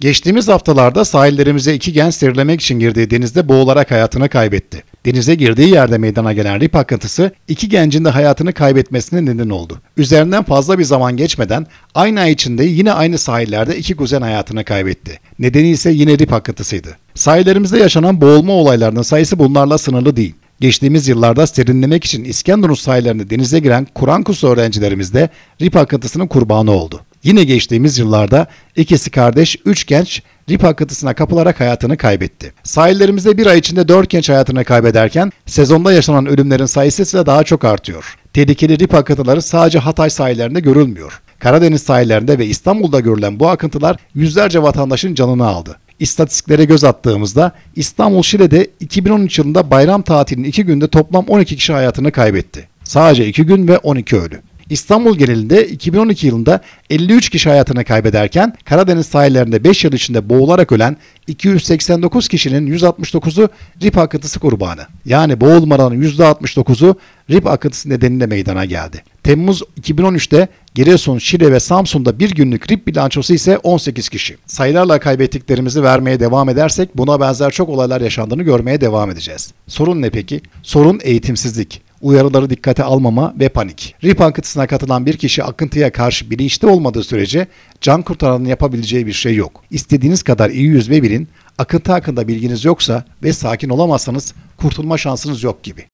Geçtiğimiz haftalarda sahillerimize iki genç serinlemek için girdiği denizde boğularak hayatını kaybetti. Denize girdiği yerde meydana gelen rip akıntısı iki gencin de hayatını kaybetmesine neden oldu. Üzerinden fazla bir zaman geçmeden aynı ay içinde yine aynı sahillerde iki kuzen hayatını kaybetti. Nedeni ise yine rip akıntısıydı. Sahillerimizde yaşanan boğulma olaylarının sayısı bunlarla sınırlı değil. Geçtiğimiz yıllarda serinlemek için İskenderun sahillerinde denize giren Kur'an kursu öğrencilerimiz de rip akıntısının kurbanı oldu. Yine geçtiğimiz yıllarda ikisi kardeş üç genç rip akıntısına kapılarak hayatını kaybetti. Sahillerimizde bir ay içinde dört genç hayatını kaybederken sezonda yaşanan ölümlerin sayısı ise daha çok artıyor. Tehlikeli rip akıntıları sadece Hatay sahillerinde görülmüyor. Karadeniz sahillerinde ve İstanbul'da görülen bu akıntılar yüzlerce vatandaşın canını aldı. İstatistiklere göz attığımızda İstanbul Şile'de 2013 yılında bayram tatilinin iki günde toplam 12 kişi hayatını kaybetti. Sadece iki gün ve 12 ölü. İstanbul genelinde 2012 yılında 53 kişi hayatını kaybederken Karadeniz sahillerinde 5 yıl içinde boğularak ölen 289 kişinin 169'u RIP akıntısı kurbanı. Yani boğulmaların %69'u RIP akıntısı nedeniyle meydana geldi. Temmuz 2013'te Giresun, Şile ve Samsun'da bir günlük RIP bilançosu ise 18 kişi. Sayılarla kaybettiklerimizi vermeye devam edersek buna benzer çok olaylar yaşandığını görmeye devam edeceğiz. Sorun ne peki? Sorun eğitimsizlik uyarıları dikkate almama ve panik. Rip akıntısına katılan bir kişi akıntıya karşı bilinçli olmadığı sürece can kurtaranın yapabileceği bir şey yok. İstediğiniz kadar iyi yüzme bilin, akıntı hakkında bilginiz yoksa ve sakin olamazsanız kurtulma şansınız yok gibi.